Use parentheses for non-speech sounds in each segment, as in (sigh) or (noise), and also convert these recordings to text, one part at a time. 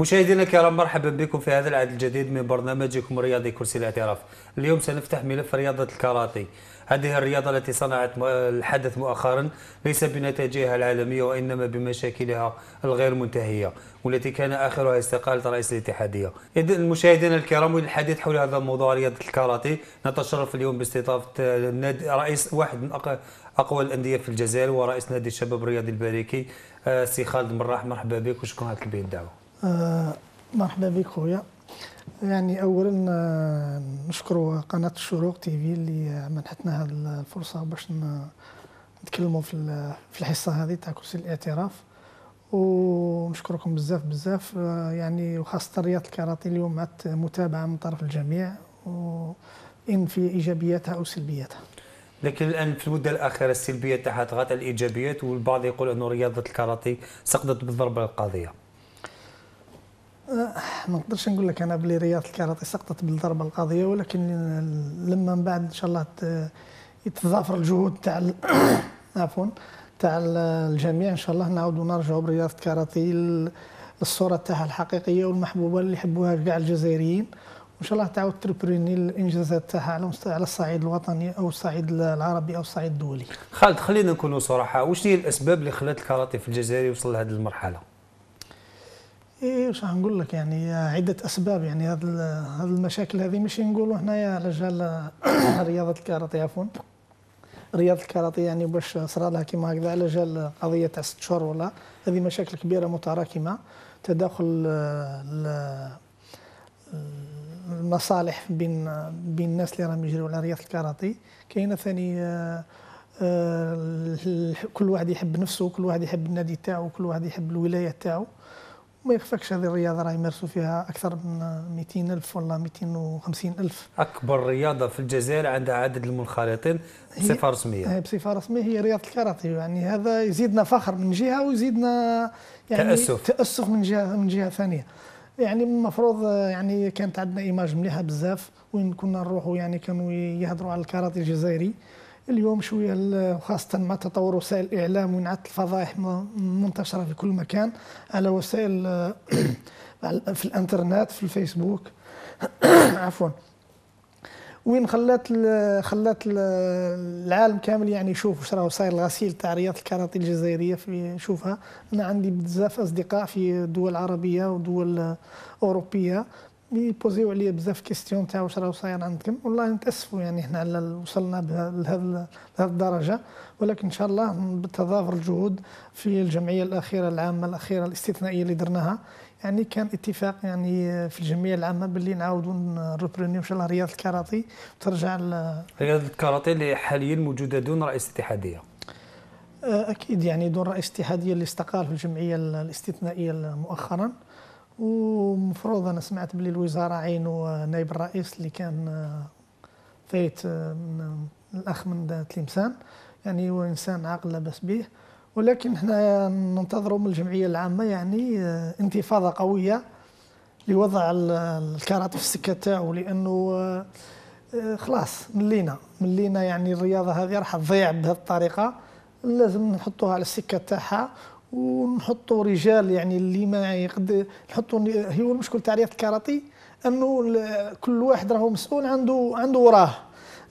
مشاهدينا الكرام مرحبا بكم في هذا العدد الجديد من برنامجكم رياضي كرسي الاعتراف اليوم سنفتح ملف رياضة الكاراتي هذه الرياضة التي صنعت الحدث مؤخرا ليس بنتائجها العالمية وإنما بمشاكلها الغير منتهية والتي كان آخرها استقالة رئيس الاتحادية إذا مشاهدينا الكرام والحديث حول هذا الموضوع رياضة الكاراتي نتشرف اليوم باستضافة رئيس واحد من أقوى الأندية في الجزائر ورئيس نادي الشباب الرياضي البريكي آه، سي خالد مراح مرحبا بك وشكرا لك الدعوة آه، مرحبا بك خويا يعني اولا آه، نشكر قناه الشروق تي في اللي منحتنا هذه الفرصه باش نتكلموا في في الحصه هذه تاع كرسي الاعتراف ونشكركم بزاف بزاف آه، يعني وخاصه رياضه الكاراتي اليوم مات متابعه من طرف الجميع وان في ايجابياتها او سلبياتها لكن الان في المده الاخيره السلبيه تاعها تغطى الايجابيات والبعض يقول انه رياضه الكاراتي سقطت بالضربه القاضيه ما نقدرش نقول لك انا بلي رياضه الكاراتي سقطت بالضربه القاضيه ولكن لما من بعد ان شاء الله يتضافر الجهود تاع (coughs) عفوا تاع الجميع ان شاء الله نعاودوا نرجعوا برياضه الكاراتي للصوره تاعها الحقيقيه والمحبوبه اللي يحبوها كاع الجزائريين وان شاء الله تعاود تربريني الانجازات تاعها على على الصعيد الوطني او الصعيد العربي او الصعيد الدولي. خالد خلينا نكونوا صراحه، واش هي الاسباب اللي خلات الكاراتي في الجزائر يوصل لهذه المرحله؟ ايه وش نقول لك يعني عده اسباب يعني هذه هذه المشاكل هذه مش نقولوا حنايا على جال رياضه الكاراتيه عفوا رياضه الكاراتيه يعني باش صرا لها كيما هكذا على جال قضيه تاع ست شهور ولا هذه مشاكل كبيره متراكمه تداخل المصالح بين بين الناس اللي راهم يجريوا على رياضه الكاراتيه كاينه ثاني آه، كل واحد يحب نفسه كل واحد يحب النادي تاعو كل واحد يحب الولايه تاعو ما يخفاكش هذه الرياضه راه يمارسوا فيها اكثر من 200 الف ولا 250 الف اكبر رياضه في الجزائر عندها عدد المنخرطين بصفه رسميه بصفه رسميه هي رياضه الكاراتيه يعني هذا يزيدنا فخر من جهه ويزيدنا يعني تاسف تاسف من جهه من جهه ثانيه يعني المفروض يعني كانت عندنا ايماج مليحه بزاف وين كنا نروحوا يعني كانوا يهضروا على الكاراتيه الجزائري اليوم شويه خاصه مع تطور وسائل الاعلام ونعت الفضائح منتشره في كل مكان على وسائل آه، في الانترنت في الفيسبوك (coughs) عفوا وين خلات خلات العالم كامل يعني يشوف واش راه صاير الغسيل تاع رياضه الكاراتيه الجزائريه في شوفها انا عندي بزاف اصدقاء في دول عربيه ودول آه، اوروبيه يبوزيو عليا بزاف كيستيون تاع واش راه صاير عندكم والله نتاسفوا يعني حنا على وصلنا لهذه الدرجه ولكن ان شاء الله بتضافر الجهود في الجمعيه الاخيره العامه الاخيره الاستثنائيه اللي درناها يعني كان اتفاق يعني في الجمعيه العامه باللي نعاودوا نروبرونيو ان شاء الله رياضه الكاراتي ترجع رياضه الكاراتي اللي حاليا موجوده دون رئيس اتحاديه آه، اكيد يعني دون رئيس اتحاديه اللي استقال في الجمعيه الاستثنائيه مؤخرا ومفروض انا سمعت بلي الوزاره عينوا نائب الرئيس اللي كان آه، فايت آه، من آه، الاخ من تلمسان يعني هو انسان عاقل لاباس به ولكن احنا ننتظر من الجمعيه العامه يعني انتفاضه قويه لوضع الكرات في السكه تاعو لانه خلاص ملينا ملينا يعني الرياضه هذه راح تضيع بهذه الطريقه لازم نحطوها على السكه تاعها ونحطوا رجال يعني اللي ما يقدر نحطوا هو المشكل تاع رياضه الكاراتي انه كل واحد راهو مسؤول عنده عنده وراه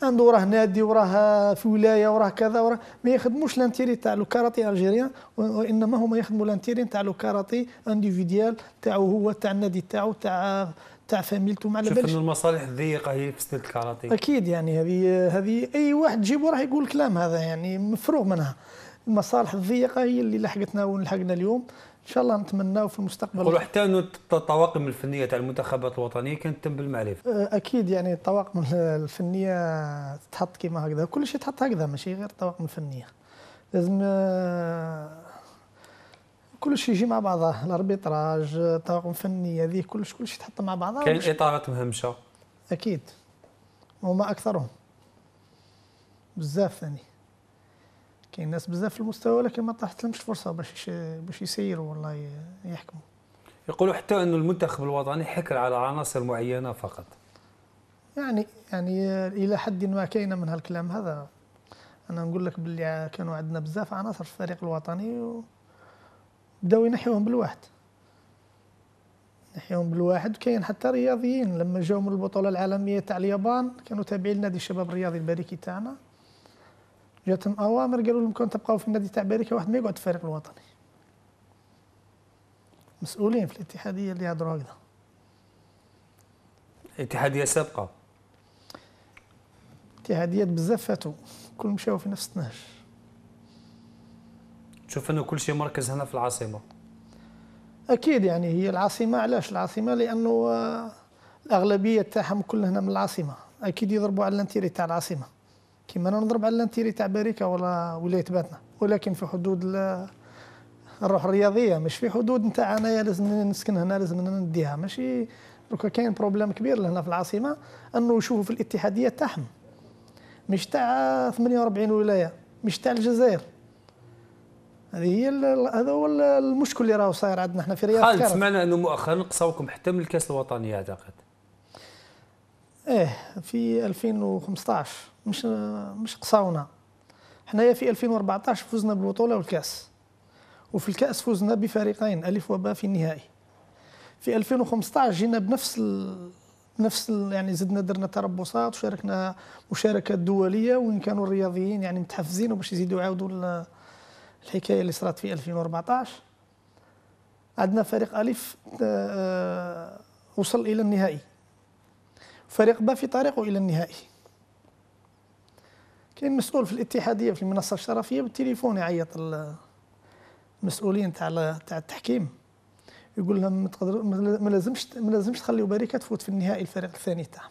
عنده وراه نادي وراه في ولايه وراه كذا وراه ما يخدموش لانتيري تاع لو كاراتي الجيريان وانما هما يخدموا لانتيري تاع لو كاراتي انديفيديال تاعو هو تاع النادي تاعو تاع تاع فاميلته مع على شوف ان المصالح الضيقه هي في سلسله الكاراتي اكيد يعني هذه هذه اي واحد تجيبه راح يقول كلام هذا يعني مفروغ منها المصالح الضيقه هي اللي لحقتنا ولحقنا اليوم ان شاء الله نتمناو في المستقبل نقولوا حتى انه الطواقم الفنيه تاع المنتخبات الوطنيه كانت تم بالمعرفه أه، اكيد يعني الطواقم الفنيه تحط كيما هكذا كل شيء تحط هكذا ماشي غير الطواقم الفنيه لازم أه، كل شيء يجي مع بعضه الاربيتراج الطواقم الفنيه هذه كل شيء يتحط مع بعضها كاين اطارات مهمشه اكيد وما اكثرهم بزاف ثاني كاين ناس بزاف في المستوى ولكن ما لهمش فرصه باش باش يسيروا والله يحكموا يقولوا حتى أن المنتخب الوطني حكر على عناصر معينه فقط يعني يعني الى حد ما كاينه من هالكلام هذا انا نقول لك باللي كانوا عندنا بزاف عناصر في الفريق الوطني وبداو ينحيوهم بالواحد ينحيوهم بالواحد كاين حتى رياضيين لما جاو من البطوله العالميه تاع اليابان كانوا تابعين لنادي الشباب الرياضي البريكي تاعنا جاتهم اوامر قالوا لهم كون تبقاو في النادي تاع باريكا واحد ما يقعد في الفريق الوطني مسؤولين في الاتحاديه اللي يهضروا هكذا الاتحاديه سابقه اتحاديات بزاف فاتوا كل مشاو في نفس النهج تشوف انه كل شيء مركز هنا في العاصمه اكيد يعني هي العاصمه علاش العاصمه لانه آه، الاغلبيه تاعهم كلها هنا من العاصمه اكيد يضربوا على الانتيري تاع العاصمه كيما انا نضرب على الانتيري تاع باريكا ولا ولايه باتنا ولكن في حدود الروح الرياضيه مش في حدود نتاع انايا لازم نسكن هنا لازم نديها ماشي دوكا كاين بروبليم كبير لهنا في العاصمه انه يشوفوا في الاتحاديه تاعهم مش تاع 48 ولايه مش تاع الجزائر هذه هي هذا هو المشكل اللي راهو صاير عندنا احنا في رياض خالد سمعنا انه مؤخرا قصاوكم حتى من الكاس الوطني اعتقد ايه في 2015 مش مش قصاونا حنايا في 2014 فزنا بالبطوله والكاس وفي الكاس فزنا بفريقين الف وباء في النهائي في 2015 جينا بنفس ال... نفس ال... يعني زدنا درنا تربصات وشاركنا مشاركه دوليه وين كانوا الرياضيين يعني متحفزين وباش يزيدوا يعاودوا الحكايه اللي صارت في 2014 عندنا فريق الف آه، آه، وصل الى النهائي فريق با في طريقه إلى النهائي كاين مسؤول في الاتحادية في المنصة الشرفية بالتليفون يعيط المسؤولين تاع تاع التحكيم يقول لهم ما تقدروا ما لازمش ما لازمش تخليو باريكا تفوت في النهائي الفريق الثاني تاعهم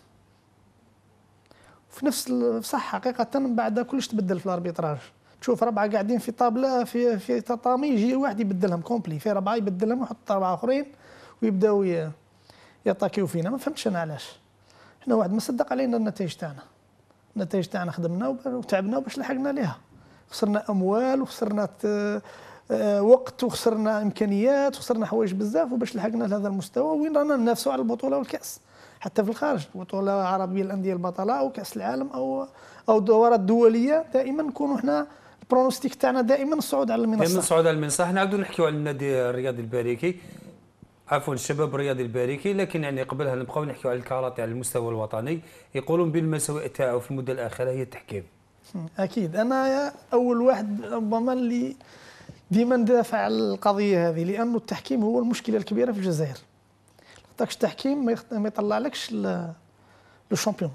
في نفس صح حقيقة من بعد كلش تبدل في الاربيتراج تشوف ربعة قاعدين في طابلة في في تطامي يجي واحد يبدلهم كومبلي في ربعة يبدلهم ويحط ربعه آخرين ويبداو يطاكيو فينا ما فهمتش أنا علاش احنا واحد ما صدق علينا النتائج تاعنا النتائج تاعنا خدمنا وتعبنا باش لحقنا لها خسرنا اموال وخسرنا آه، وقت وخسرنا امكانيات وخسرنا حوايج بزاف وباش لحقنا لهذا المستوى وين رانا ننافسوا على البطوله والكاس حتى في الخارج البطوله العربيه للانديه البطله او كاس العالم او او الدورات الدوليه دائما نكونوا احنا البرونوستيك تاعنا دائما الصعود على المنصه دائما الصعود على المنصه حنا نعاودوا نحكيوا على النادي الرياضي البريكي عفوا الشباب الرياضي الباريكي لكن يعني قبلها نبقاو نحكيو على الكاراتي على المستوى الوطني يقولون بالمساوئ تاعو في المده الاخيره هي التحكيم اكيد انا اول واحد ربما اللي ديما ندافع على القضيه هذه لانه التحكيم هو المشكله الكبيره في الجزائر عطاكش التحكيم ما يطلعلكش لو شامبيون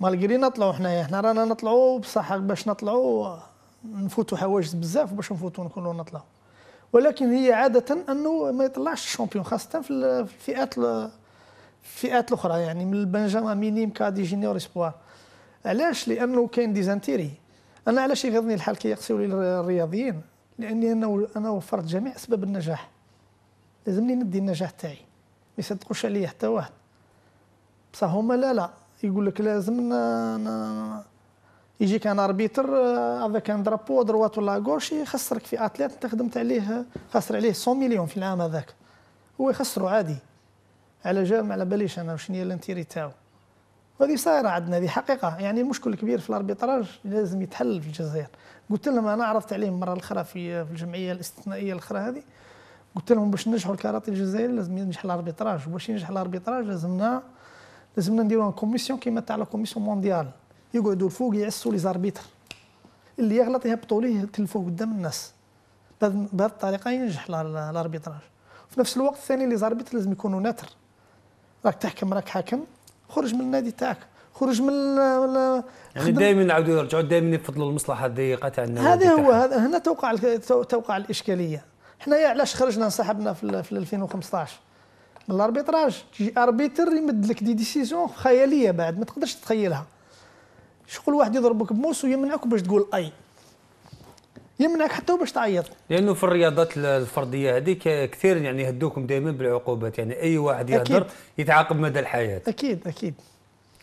مالغري نطلعوا حنايا حنا رانا نطلعوا بصح باش نطلعوا نفوتوا حواجز بزاف باش نفوتوا نكونوا نطلعوا ولكن هي عاده انه ما يطلعش الشامبيون خاصه في الفئات الفئات الاخرى يعني من البنجاما مينيم كادي جينيور اسبوار علاش لانه كاين ديزانتيري انا علاش يغضني الحال كي يقسيو لي الرياضيين لاني انا انا وفرت جميع اسباب النجاح لازمني ندي النجاح تاعي ما يصدقوش عليا حتى واحد بصح هما لا لا يقول لك لازم يجي كان اربيتر آه، هذا كان درابو دروات ولا غوش يخسرك في اتليت انت خدمت عليه خسر عليه 100 مليون في العام هذاك هو يخسره عادي على جال ما على باليش انا شنو هي الانتيري تاعو وهذه صايره عندنا هذه حقيقه يعني مشكل كبير في الاربيتراج لازم يتحل في الجزائر قلت لهم انا عرفت عليهم مره الاخرى في الجمعيه الاستثنائيه الاخرى هذه قلت لهم باش ننجحوا الكاراتي الجزائري لازم ينجح الاربيتراج وباش ينجح الاربيتراج لازمنا لازمنا نديروا كوميسيون كيما تاع لا كوميسيون مونديال يقعدوا الفوق يعسوا لي زاربيتر اللي يغلط يهبطوا ليه التلفون قدام الناس بهذه الطريقه ينجح الاربيتراج في نفس الوقت الثاني لي زاربيتر لازم يكونوا ناتر راك تحكم راك حاكم خرج من النادي تاعك خرج من ال يعني دائما نعاودوا يرجعوا دائما يفضلوا المصلحه الضيقه تاع النادي هذا هو هذا هنا توقع توقع الاشكاليه حنايا علاش خرجنا انسحبنا في, في 2015 من الاربيتراج تجي اربيتر يمد لك دي ديسيزيون خياليه بعد ما تقدرش تتخيلها شغل واحد يضربك بموس ويمنعك باش تقول اي يمنعك حتى باش تعيط لانه في الرياضات الفرديه هذيك كثير يعني يهدوكم دائما بالعقوبات يعني اي واحد يهدر يتعاقب مدى الحياه اكيد اكيد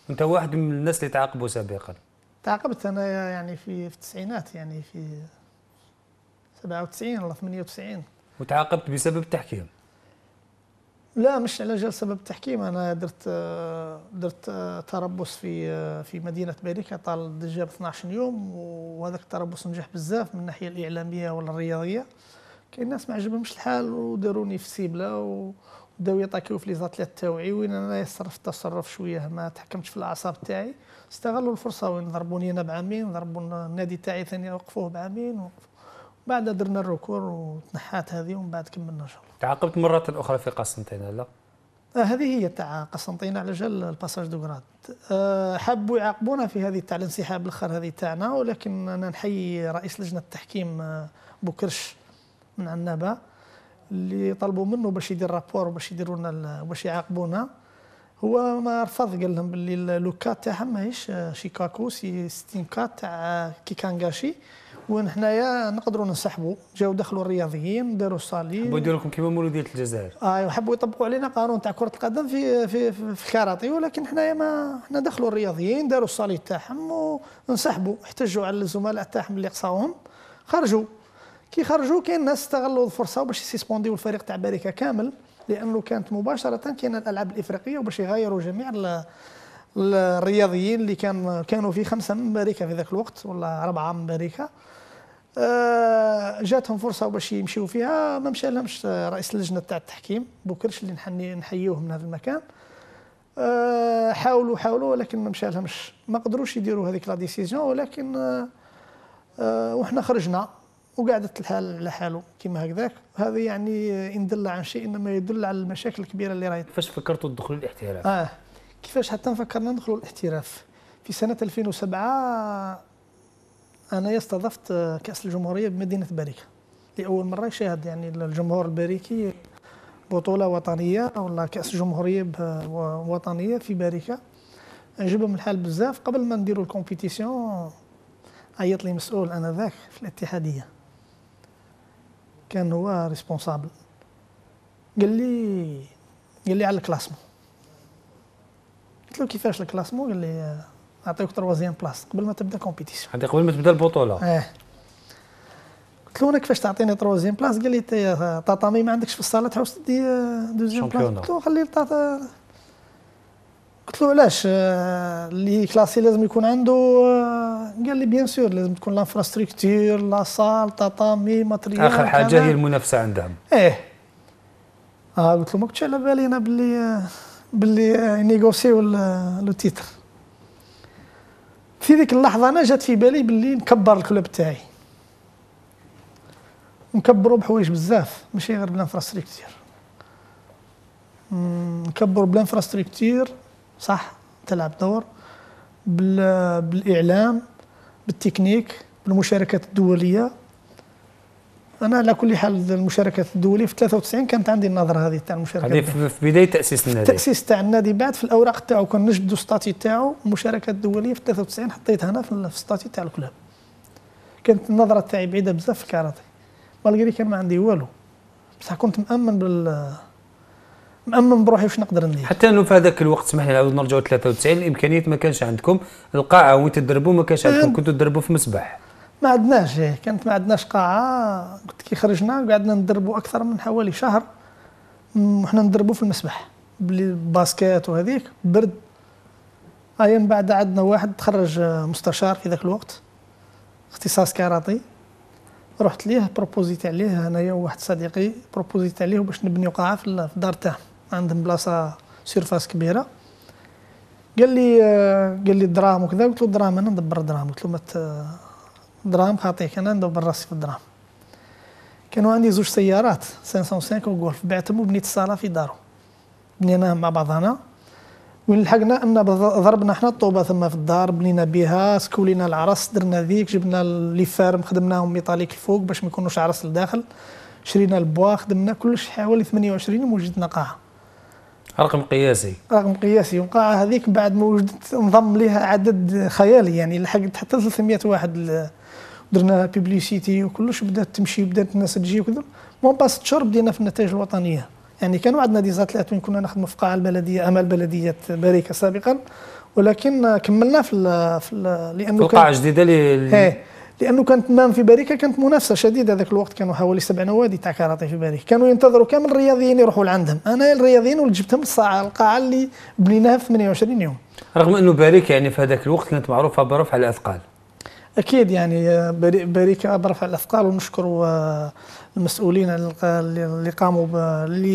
انت واحد من الناس اللي تعاقبوا سابقا تعاقبت انا يعني في في التسعينات يعني في 97 ولا 98 وتعاقبت بسبب التحكيم لا مش على جال سبب التحكيم انا درت درت تربص في في مدينه بيريكا طال الدجاب 12 يوم وهذاك التربص نجح بزاف من الناحيه الاعلاميه ولا الرياضيه كاين ناس ما عجبهمش الحال وداروني في سيبله بداو يطاكيو في لي زاتليت تاوعي وين انا يصرف تصرف شويه ما تحكمتش في الاعصاب تاعي استغلوا الفرصه وين ضربوني انا بعامين ضربوا النادي تاعي ثاني وقفوه بعامين بعد درنا الركور وتنحات هذه ومن بعد كملنا ان شاء الله تعاقبت مرة أخرى في قسنطينة لا؟ آه، هذه هي تاع قسنطينة على جال الباساج دو غراد آه، حبوا يعاقبونا في هذه تاع الانسحاب الاخر هذه تاعنا ولكن انا نحيي رئيس لجنه التحكيم آه، بوكرش من عنابه اللي طلبوا منه باش يدير رابور وباش يديروا لنا باش يعاقبونا هو ما رفض قال لهم باللي لوكا تاعهم ماهيش شيكاكو سي 60 كات تاع كيكانغاشي ونحنايا نقدروا ننسحبوا جاو دخلوا الرياضيين داروا الصالين حبوا يديروا لكم كيما مولوديه الجزائر اه وحبوا يطبقوا علينا قانون تاع كره القدم في في في الكاراتي ولكن حنايا ما حنا دخلوا الرياضيين داروا الصالي تاعهم وانسحبوا احتجوا على الزملاء تاعهم اللي قصاوهم خرجوا كي خرجوا كاين ناس استغلوا الفرصه باش يسيسبونديو الفريق تاع باريكا كامل لانه كانت مباشره كاين الالعاب الافريقيه وباش يغيروا جميع الرياضيين اللي كان كانوا في خمسه من بريكه في ذاك الوقت ولا اربعه من بريكه آه، جاتهم فرصه باش يمشيو فيها ما مشى لهمش رئيس اللجنه تاع التحكيم بوكرش اللي نحني نحيوه من هذا المكان آه، حاولوا حاولوا ولكن ما مشى لهمش ما قدروش يديروا هذيك لا ديسيزيون ولكن آه، وحنا خرجنا وقعدت الحال على حاله كيما هكذاك هذا يعني ان دل عن شيء انما يدل على المشاكل الكبيره اللي راهي كيفاش فكرتوا تدخلوا الاحتراف؟ اه كيفاش حتى فكرنا ندخلوا الاحتراف في سنه 2007 انا استضفت كاس الجمهوريه بمدينه باريكا لاول مره يشاهد يعني الجمهور البريكي بطوله وطنيه ولا كاس جمهوريه وطنيه في باريكا عجبهم الحال بزاف قبل ما نديروا الكومبيتيسيون عيط لي مسؤول انا ذاك في الاتحاديه كان هو ريسبونسابل قال لي قال لي على الكلاسمون قلت له كيفاش الكلاسمون قال لي نعطيوك تروازيام بلاص قبل ما تبدا كومبيتيسيون هذه قبل ما تبدا البطوله اه قلت له انا كيفاش تعطيني تروازيام بلاص قال لي طاطامي ما عندكش في الصاله تحوس تدي دوزيام بلاص قلت له خلي طاطا قلت له علاش اللي كلاسي لازم يكون عنده قال لي بيان سور لازم تكون لانفراستركتور لا صال طاطامي ماتريال اخر حاجه هي المنافسه عندهم ايه آه قلت له ما كنتش على بالي انا باللي باللي نيغوسيو لو تيتر في ذيك اللحظه انا جات في بالي باللي نكبر الكلوب تاعي نكبروا بحوايج بزاف ماشي غير بالانفراستركتير نكبروا بالانفراستركتير صح تلعب دور بالاعلام بالتكنيك بالمشاركات الدوليه انا على كل حال المشاركات الدوليه في 93 كانت عندي النظره هذه تاع المشاركات هذه في بدايه تاسيس النادي تاسيس تاع النادي بعد في الاوراق تاعو كنجدوا ستاتي تاعو المشاركات الدوليه في 93 حطيتها هنا في ستاتي تاع الكلاب كانت النظره تاعي بعيده بزاف في الكاراتي مالغري كان ما عندي والو بصح كنت مامن بال مامن بروحي واش نقدر ندير حتى انه في هذاك الوقت سمح لي نعاود نرجعوا 93 الامكانيات ما كانش عندكم القاعه وين تدربوا ما كانش عندكم كنتوا تدربوا في مسبح ما عندناش إيه، كانت ما عندناش قاعه قلت كي خرجنا قعدنا ندربوا اكثر من حوالي شهر وحنا ندربوا في المسبح بلي وهذيك برد ايا من بعد عندنا واحد تخرج آه، مستشار في ذاك الوقت اختصاص كاراتي رحت ليه بروبوزيت عليه انايا وواحد صديقي بروبوزيت عليه باش نبنيو قاعه في الدار تاعه عندهم بلاصه سيرفاس كبيره قال لي آه، قال لي الدراهم وكذا قلت له الدراهم انا ندبر الدراهم قلت له ما درام قاطعكنان دو بالراس في الدرام كانوا عندي زوج سيارات 505 غولف بعتهم وبنيت الصاله في دارو بنيناهم مع بعضنا وين لحقنا ان ضربنا حنا الطوبه ثم في الدار بنينا بها سكولينا العرس درنا ذيك جبنا لي فارم خدمناهم ميطاليك الفوق باش ما يكونوش عرس لداخل شرينا البوا خدمنا كلش حوالي 28 وجدنا قاعه رقم قياسي رقم قياسي وقاعة هذيك بعد ما وجدت انضم لها عدد خيالي يعني لحقت حتى 300 واحد درنا بيبليسيتي وكلش بدات تمشي بدات الناس تجي وكذا مون باس ست بدينا في النتائج الوطنيه يعني كانوا عندنا دي زاتلات وين كنا نخدموا في قاعه البلديه امال بلديه باريكه سابقا ولكن كملنا في الـ في الـ لانه قاعه جديده لي إيه، لانه كانت مام في باريكه كانت منافسه شديده ذاك الوقت كانوا حوالي سبع نوادي تاع كاراتي في باريكه كانوا ينتظروا كامل الرياضيين يروحوا لعندهم انا الرياضيين اللي جبتهم الساعه القاعه اللي بنيناها في 28 يوم رغم انه باريكه يعني في هذاك الوقت كانت معروفه برفع الاثقال اكيد يعني بريك برفع الاثقال ونشكر آه، المسؤولين اللي قاموا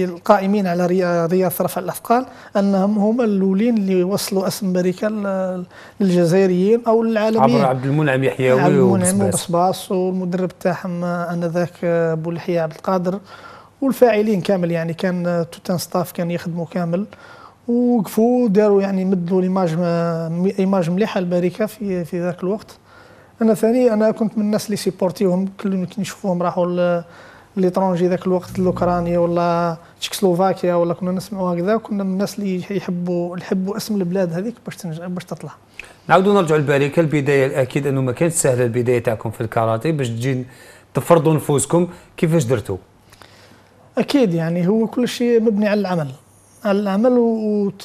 القائمين على رياضه رفع الاثقال انهم هما الاولين اللي وصلوا اسم بريكا للجزائريين او للعالميين عبر عبد المنعم يحيوي عبد المنعم وبصباص والمدرب تاعهم آه، انذاك آه، ابو الحيا عبد القادر والفاعلين كامل يعني كان توتان ستاف كان يخدموا كامل ووقفوا داروا يعني مدوا ايماج ايماج مليحه لبريكا في في ذاك الوقت انا ثاني انا كنت من الناس اللي سيبورتيهم كل كي نشوفوهم راحوا ليترونجي ذاك الوقت الاوكراني ولا تشيكسلوفاكيا ولا كنا نسمعوا هكذا كنا من الناس اللي يحبوا يحبوا اسم البلاد هذيك باش تنج... باش تطلع نعاودوا نرجعوا لباليكا البدايه الاكيد انه ما كانتش سهله البدايه تاعكم في الكاراتي باش تجي تفرضوا نفوسكم كيفاش درتوا اكيد يعني هو كل شيء مبني على العمل على العمل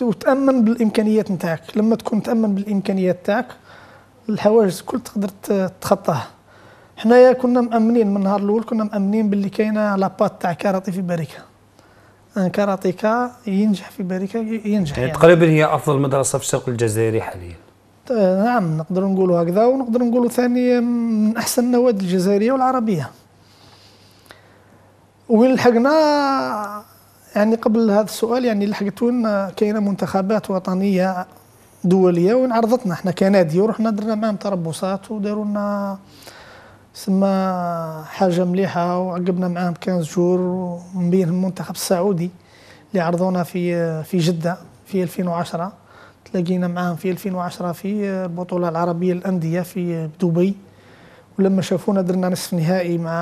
وتامن بالامكانيات نتاعك لما تكون تامن بالامكانيات نتاعك الحواجز الكل تقدر تتخطاها حنايا كنا مامنين من النهار الاول كنا مامنين باللي كاينه لاباط تاع كاراتي في باريكا ان كاراتيكا ينجح في باريكا ينجح يعني, يعني تقريبا هي افضل مدرسه في الشرق الجزائري حاليا نعم نقدر نقولوا هكذا ونقدر نقولوا ثاني من احسن النوادي الجزائريه والعربيه وين لحقنا يعني قبل هذا السؤال يعني وين كاينه منتخبات وطنيه دوليه وين عرضتنا احنا كنادي ورحنا درنا معاهم تربصات وداروا لنا سما حاجه مليحه وعقبنا معاهم 15 جور ومن بينهم المنتخب السعودي اللي عرضونا في في جده في 2010 تلاقينا معاهم في 2010 في البطوله العربيه للانديه في دبي ولما شافونا درنا نصف نهائي مع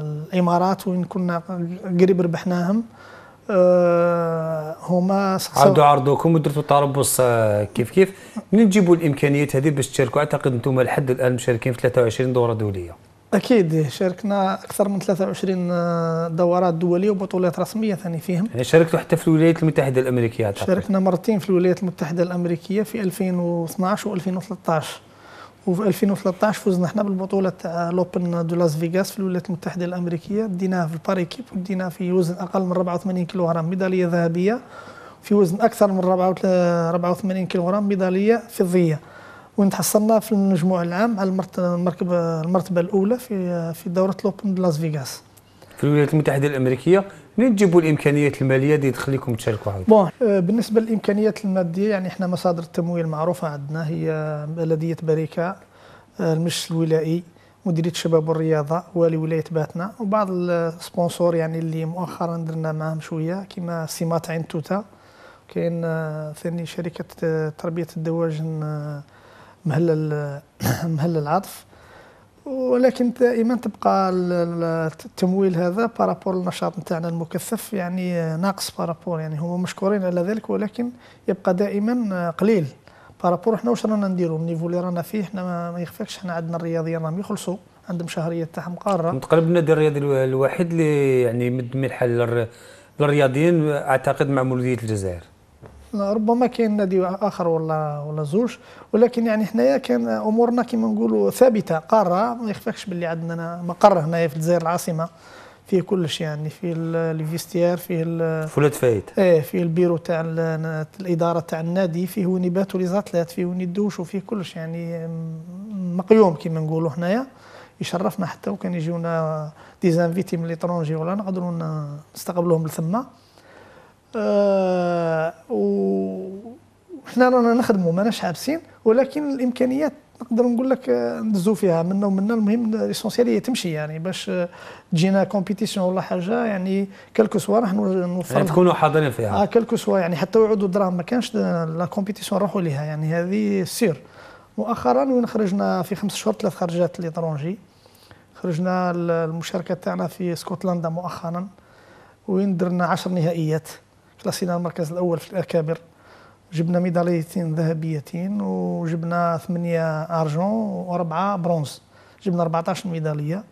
الامارات وين كنا قريب ربحناهم آه، هما عرضوا عرضكم ودرتوا تربص آه، كيف كيف منين تجيبوا الامكانيات هذه باش تشاركوا اعتقد انتم لحد الان مشاركين في 23 دوره دوليه اكيد شاركنا اكثر من 23 آه، دورات دوليه وبطولات رسميه ثاني فيهم يعني شاركتوا حتى في الولايات المتحده الامريكيه أعتقد. شاركنا مرتين في الولايات المتحده الامريكيه في 2012 و2013 وفي 2013 فزنا احنا بالبطوله تاع لوبن دو لاس فيغاس في الولايات المتحده الامريكيه ديناها في البار ايكيب وديناها في وزن اقل من 84 كيلوغرام ميداليه ذهبيه في وزن اكثر من 84 كيلوغرام ميداليه فضيه وين تحصلنا في المجموع العام على المركب المرتبه الاولى في في دوره لوبن دو لاس فيغاس في الولايات المتحده الامريكيه منين تجيبوا الامكانيات الماليه اللي تخليكم تشاركوا عندكم؟ بون آه، بالنسبه للامكانيات الماديه يعني احنا مصادر التمويل معروفه عندنا هي بلديه آه، بريكا آه، المجلس الولائي مديريه الشباب والرياضه والي ولايه باتنا وبعض السبونسور يعني اللي مؤخرا درنا معهم شويه كما سيمات عين توته كاين ثاني شركه تربيه الدواجن مهلل (coughs) مهلل العطف ولكن دائما تبقى التمويل هذا بارابور النشاط نتاعنا المكثف يعني ناقص بارابور يعني هما مشكورين على ذلك ولكن يبقى دائما قليل بارابور حنا واش رانا نديرو النيفو اللي رانا فيه حنا ما يخفاكش حنا عندنا الرياضيين راهم يخلصوا عندهم شهريه تاعهم قاره تقريبا النادي الرياضي الوحيد اللي يعني يمد ملحه للرياضيين اعتقد مع مولوديه الجزائر ربما كاين نادي اخر ولا ولا زوج ولكن يعني حنايا كان امورنا كما نقولوا ثابته قاره ما يخفاكش باللي عندنا مقر هنايا في الجزائر العاصمه فيه كلش يعني فيه الفيستيار فيه فولاد فايت ايه فيه البيرو تاع الاداره تاع النادي فيه ونيبات وليزاتلات فيه وندوش وفيه كلش يعني مقيوم كما نقولوا حنايا يشرفنا حتى وكان يجيونا ديزانفيتي من ليترونجي ولا نقدروا نستقبلوهم لثما آه، وحنا رانا نخدموا ماناش حابسين ولكن الامكانيات نقدر نقول لك آه، ندزو فيها منا ومنا المهم ليسونسيال هي تمشي يعني باش آه، تجينا كومبيتيسيون ولا حاجه يعني كلكو سوا راح نوفر يعني تكونوا حاضرين فيها اه كلكو سوا يعني حتى يعودوا الدراهم ما كانش لا كومبيتيسيون نروحوا ليها يعني هذه سير مؤخرا وين خرجنا في خمس شهور ثلاث خرجات ليترونجي خرجنا المشاركه تاعنا في اسكتلندا مؤخرا وين درنا 10 نهائيات رسينا المركز الأول في الأكابر جبنا ميداليتين ذهبيتين وجبنا ثمانية أرجون وأربعة برونز جبنا 14 ميدالية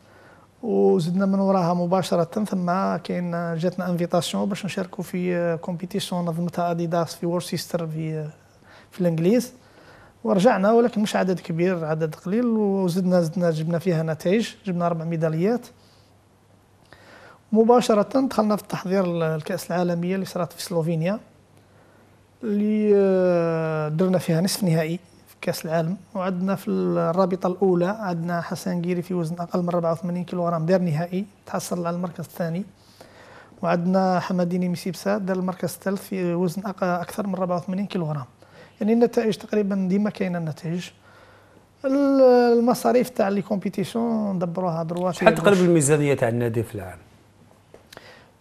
وزدنا من وراها مباشرة ثم كاين جاتنا انفيتاسيون باش نشاركوا في كومبيتيسيون نظمتها اديداس في وورسيستر في في الانجليز ورجعنا ولكن مش عدد كبير عدد قليل وزدنا زدنا جبنا فيها نتائج جبنا اربع ميداليات مباشرة دخلنا في تحضير الكأس العالمية اللي صارت في سلوفينيا اللي آه، درنا فيها نصف نهائي في كأس العالم وعدنا في الرابطة الأولى عندنا حسن جيري في وزن أقل من 84 كيلوغرام دار نهائي تحصل على المركز الثاني وعدنا حمديني مسيبسا دار المركز الثالث في وزن أكثر من 84 كيلوغرام يعني النتائج تقريبا ديما كاينه النتائج المصاريف تاع لي كومبيتيسيون ندبروها دروات شحال تقرب الميزانيه تاع النادي في العام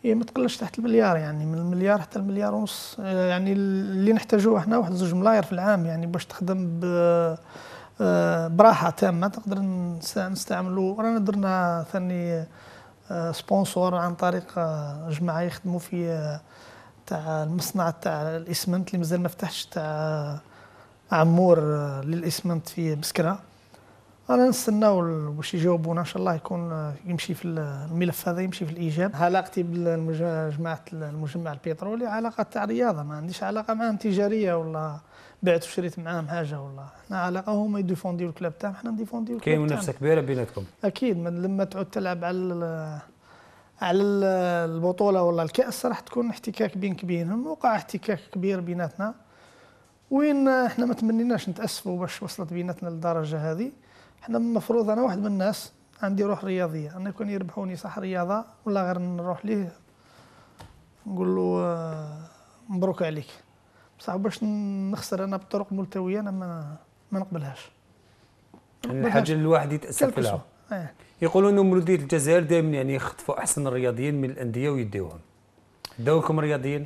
هي إيه، ما تقلش تحت المليار يعني من المليار حتى المليار ونص آه، يعني اللي نحتاجوه احنا واحد زوج ملاير في العام يعني باش تخدم ب آه، براحه تامه تقدر نستعملوا رانا درنا ثاني آه، سبونسور عن طريق جماعه يخدموا في تاع المصنع تاع الاسمنت اللي مازال ما فتحش تاع عمور للاسمنت في بسكره انا نستناو باش يجاوبونا ان شاء الله يكون آه، يمشي في الملف هذا يمشي في الايجاب علاقتي بجماعه المجمع البترولي علاقه تاع رياضه ما عنديش علاقه معاهم تجاريه ولا بعت وشريت معاهم حاجه ولا حنا علاقه هما يديفونديو الكلاب تاعهم حنا نديفونديو الكلاب كاين منافسه كبيره بيناتكم اكيد من لما تعود تلعب على على البطوله ولا الكاس راح تكون احتكاك بينك بينهم وقع احتكاك كبير بيناتنا وين آه، احنا ما تمنيناش نتاسفوا باش وصلت بيناتنا للدرجه هذه حنا المفروض انا واحد من الناس عندي روح رياضيه انا كون يربحوني صح رياضه ولا غير نروح ليه نقول له آه، مبروك عليك بصح باش نخسر انا بطرق ملتويه انا ما ما نقبلهاش الحاجه يعني اللي الواحد يتاسف لها آه. يقولوا انه مولوديه الجزائر دائما يعني يخطفوا احسن الرياضيين من الانديه ويديوهم داوكم رياضيين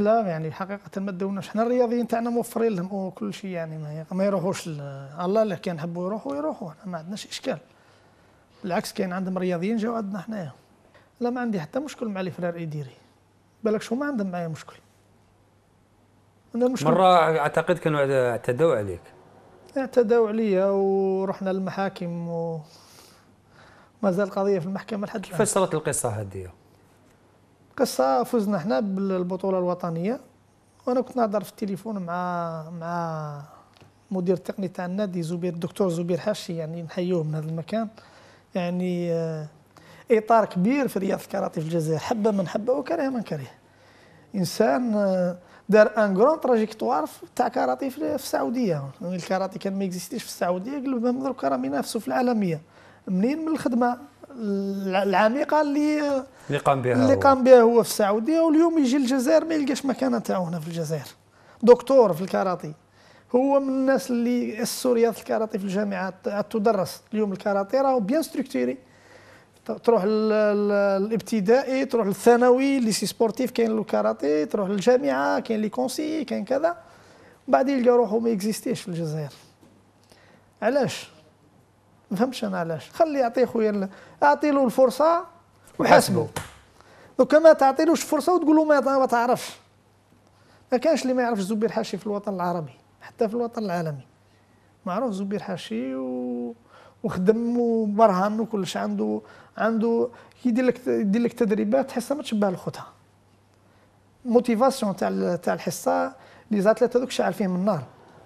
لا يعني حقيقه ما دوناش حنا الرياضيين تاعنا موفرين لهم وكل شيء يعني ما, ما يروحوش الله اللي كان حبوا يروحوا يروحوا ما عندناش اشكال بالعكس كاين عندهم رياضيين جاو عندنا حنايا لا ما عندي حتى مشكل مع لي فرير ايديري بالك شو ما عندهم معايا مشكل انا المشكل مره اعتقد كانوا اعتدوا عليك اعتدوا عليا ورحنا للمحاكم و زال القضيه في المحكمه لحد الان فسرت القصه هذه قصه فزنا حنا بالبطوله الوطنيه وانا كنت نهضر في التليفون مع مع مدير التقني تاع النادي زبير الدكتور زبير حاشي يعني نحيوه من هذا المكان يعني آه، اطار كبير في رياضه الكاراتيه في الجزائر حبه من حبه وكره من كره انسان آه، دار ان غران تراجيكتوار تاع كاراتي في السعوديه الكاراتي كان ما يكزيستيش في السعوديه قلب درك راهم ينافسوا في العالميه منين من الخدمه العميقه اللي اللي قام بها اللي قام بها هو في السعوديه واليوم يجي الجزائر ما يلقاش مكانه تاعو هنا في الجزائر دكتور في الكاراتي هو من الناس اللي اسسوا رياضه الكاراتي في الجامعات تدرس اليوم الكاراتي راهو بيان ستركتوري تروح الابتدائي تروح للثانوي سي سبورتيف كاين له كاراتي تروح للجامعه كاين لي كونسي كاين كذا بعد يلقى روحه ما اكزيستيش في الجزائر علاش ما فهمتش انا علاش خلي يعطيه خويا اعطي له الفرصه وحاسبه دوكا ما تعطيلوش فرصه وتقول له ما تعرفش ما كانش اللي ما يعرفش زبير حاشي في الوطن العربي حتى في الوطن العالمي معروف زبير حاشي و... وخدم وبرهن وكلش عنده عنده يدير لك يدير لك تدريبات تحسها ما تشبه لخوتها موتيفاسيون تاع تاع الحصه لي زاتليت هذوك شاعر فيهم النار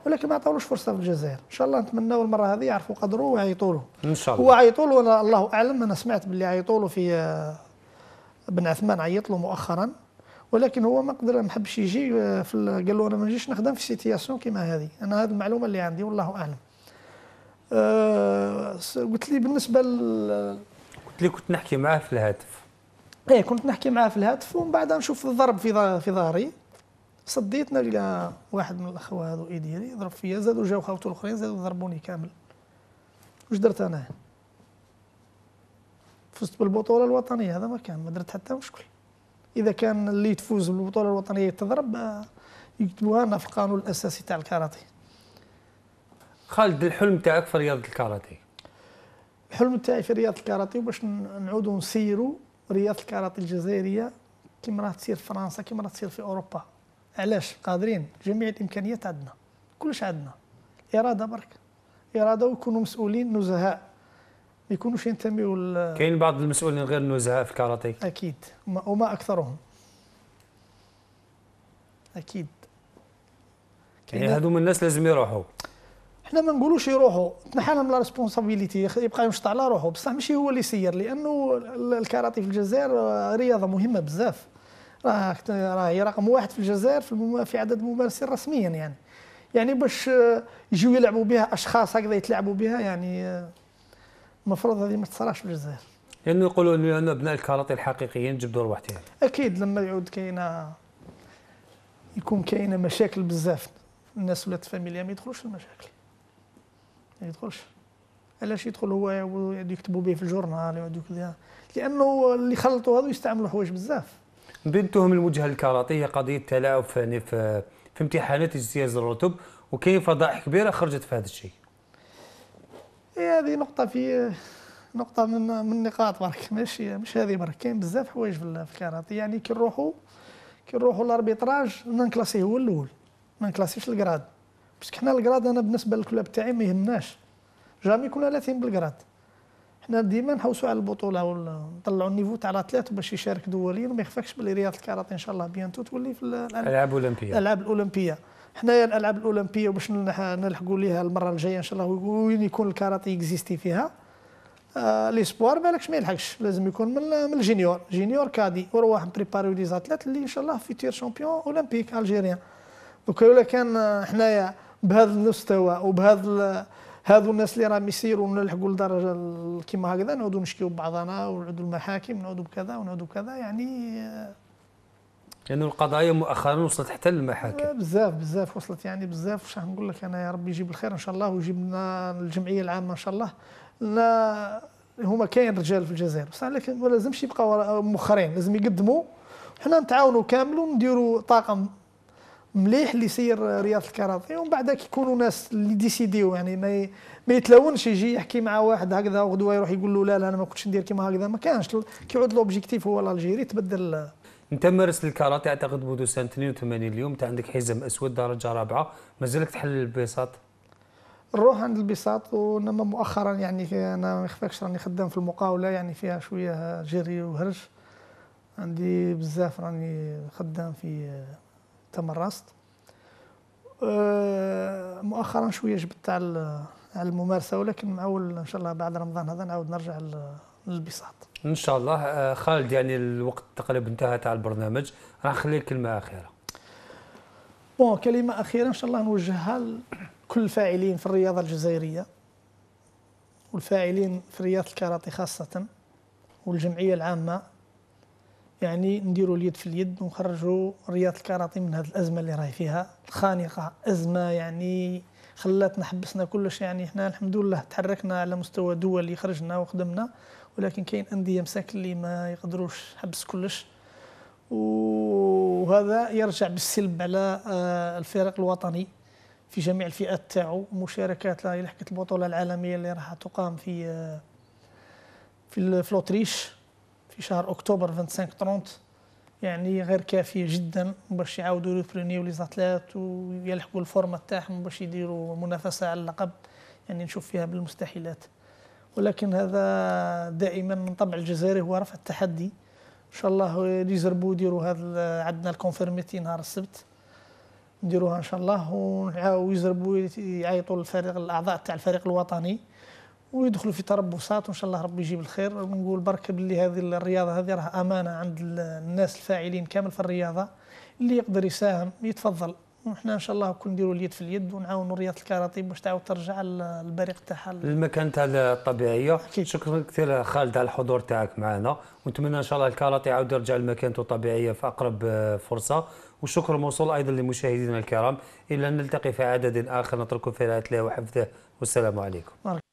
ولكن ما عطاولوش فرصه في الجزائر ان شاء الله نتمناو المره هذه يعرفوا قدره ويعيطوا له ان شاء الله هو عيطوا له الله اعلم انا سمعت باللي عيطوا له في آه، بن عثمان عيط له مؤخرا ولكن هو ما قدر ما حبش يجي آه، في قال له انا ما نجيش نخدم في سيتياسيون كيما هذه انا هذه المعلومه اللي عندي والله اعلم أه قلت لي بالنسبه ل قلت لي كنت نحكي معاه في الهاتف ايه كنت نحكي معاه في الهاتف ومن بعد نشوف الضرب في في ظهري صديتنا الى واحد من الاخوه هذو ايدي ديالي يعني، ضرب فيا زادوا جاو خوتو الاخرين زادوا ضربوني كامل واش درت انا فزت بالبطوله الوطنيه هذا ما كان ما درت حتى مشكل اذا كان اللي تفوز بالبطوله الوطنيه يتضرب آه، يكتبوها لنا في القانون الاساسي تاع الكاراتي خالد الحلم تاعك في رياضه الكاراتي الحلم تاعي في رياضه الكاراتي باش نعودوا نسيروا رياضه الكاراتي الجزائريه كما راه تصير في فرنسا كما راه تصير في اوروبا علاش قادرين جميع الامكانيات عندنا كلش عندنا اراده برك اراده ويكونوا مسؤولين نزهاء ما يكونوش ينتميوا ل كاين بعض المسؤولين غير نزهاء في الكاراتيه اكيد وما اكثرهم اكيد يعني هذوما الناس لازم يروحوا حنا ما نقولوش يروحوا تنحى لهم لا ريسبونسابيلتي يبقى يمشط على روحه بصح ماشي هو اللي يسير لانه الكاراتي في الجزائر آه، رياضه مهمه بزاف راه راه هي رقم واحد في الجزائر في, المم... في عدد الممارسين رسميا يعني يعني باش آه، يجيو يلعبوا بها اشخاص هكذا يتلعبوا بها يعني آه، المفروض هذه ما تصراش في الجزائر لانه يعني يقولوا انه ابناء الكاراتيه الحقيقيين جبدوا رواحتهم يعني. اكيد لما يعود كاينه يكون كاينه مشاكل بزاف الناس ولات فاميليا ما يدخلوش المشاكل ما يدخلش علاش يدخل هو يكتبوا به في الجورنال لانه اللي خلطوا هذو يستعملوا حوايج بزاف بين التهم الموجهه للكاراتيه هي قضيه تلاعب في في امتحانات اجتياز الرتب وكاين فضائح كبيره خرجت في هذا الشيء. هذه نقطة في نقطة من من النقاط برك ماشي مش هذه برك كاين بزاف حوايج في الكاراتيه يعني كي نروحوا كي نروحوا لاربيتراج ننكلاسي هو الأول ما نكلاسيش الكراد باسكو حنا الكراد أنا بالنسبة للكلاب تاعي ما يهمناش جامي كنا لاثين بالكراد حنا ديما نحوسوا على البطوله ونطلعوا النيفو تاع الاتليت باش يشارك دوليا وما يخفاكش باللي رياضه الكاراتيه ان شاء الله بيانتو تولي في الالعاب الاولمبيه الالعاب الاولمبيه حنايا الالعاب الاولمبيه وباش نلحقوا ليها المره الجايه ان شاء الله وين يكون الكاراتي اكزيستي فيها آه ليسبوار بالكش ما يلحقش لازم يكون من الجينيور جينيور كادي ورواح بريباريو لي زاتليت اللي ان شاء الله فيتير شامبيون اولمبيك الجيريان دوك الا كان حنايا بهذا المستوى وبهذا هذو الناس اللي راهم يسيروا نلحقوا لدرجه كيما هكذا نعودوا نشكيوا ببعضنا ونعودوا المحاكم ونعودوا بكذا ونعودوا بكذا يعني لأن يعني القضايا مؤخرا وصلت حتى للمحاكم آه، بزاف بزاف وصلت يعني بزاف واش نقول لك انا يا ربي يجيب الخير ان شاء الله ويجيب لنا الجمعيه العامه ان شاء الله لا هما كاين رجال في الجزائر بصح لكن ما لازمش يبقاو مؤخرين لازم يقدموا حنا نتعاونوا كامل ونديروا طاقم مليح اللي يسير رياضه الكاراتيه ومن بعد كيكونوا ناس اللي ديسيديو يعني ما ي... ما يتلونش يجي يحكي مع واحد هكذا وغدوه يروح يقول له لا لا انا ما كنتش ندير كيما هكذا ما كانش كيعود لوبجيكتيف هو الجيري تبدل انت مارست الكاراتيه اعتقد منذ سنه 82 اليوم انت عندك حزام اسود درجه رابعه مازالك تحل البساط نروح عند البساط وانما مؤخرا يعني انا ما يخفاكش راني خدام في المقاوله يعني فيها شويه جري وهرش عندي بزاف راني خدام في تمرست أه، مؤخرا شويه جبت على على الممارسه ولكن اول ان شاء الله بعد رمضان هذا نعاود نرجع للبساط ان شاء الله أه، خالد يعني الوقت تقريبا انتهى تاع البرنامج راح نخليك كلمه اخيره بون كلمه اخيره ان شاء الله نوجهها لكل الفاعلين في الرياضه الجزائريه والفاعلين في رياضه الكاراتي خاصه والجمعيه العامه يعني نديروا اليد في اليد ونخرجوا رياض الكاراتي من هذه الازمه اللي راهي فيها الخانقه ازمه يعني خلاتنا حبسنا كلش يعني احنا الحمد لله تحركنا على مستوى دولي خرجنا وخدمنا ولكن كاين انديه مساكن اللي ما يقدروش حبس كلش وهذا يرجع بالسلب على آه، الفرق الوطني في جميع الفئات تاعو مشاركات لحقت البطوله العالميه اللي راح تقام في آه، في الفلوتريش في شهر أكتوبر 25 30 يعني غير كافية جدا باش يعاودوا يبرينيو لي زاتليت ويلحقوا الفورمة تاعهم باش يديروا منافسة على اللقب يعني نشوف فيها بالمستحيلات ولكن هذا دائما من طبع الجزائري هو رفع التحدي ان شاء الله يزربوا يديروا هذا عندنا الكونفيرميتي نهار السبت نديروها ان شاء الله ويزربوا يعيطوا للفريق الاعضاء تاع الفريق الوطني ويدخلوا في تربصات وان شاء الله ربي يجيب الخير ونقول برك باللي هذه الرياضه هذه راه امانه عند الناس الفاعلين كامل في الرياضه اللي يقدر يساهم يتفضل وحنا ان شاء الله كون نديروا اليد في اليد ونعاونوا رياضه الكاراتيه باش تعاود ترجع للبريق تاعها المكان تاع الطبيعيه أكيد. شكرا كثير خالد على الحضور تاعك معنا ونتمنى ان شاء الله الكاراتي يعاود يرجع لمكانته الطبيعيه في اقرب آه، فرصه والشكر موصول ايضا لمشاهدينا الكرام الى ان نلتقي في عدد اخر نترككم في رعايه الله وحفظه والسلام عليكم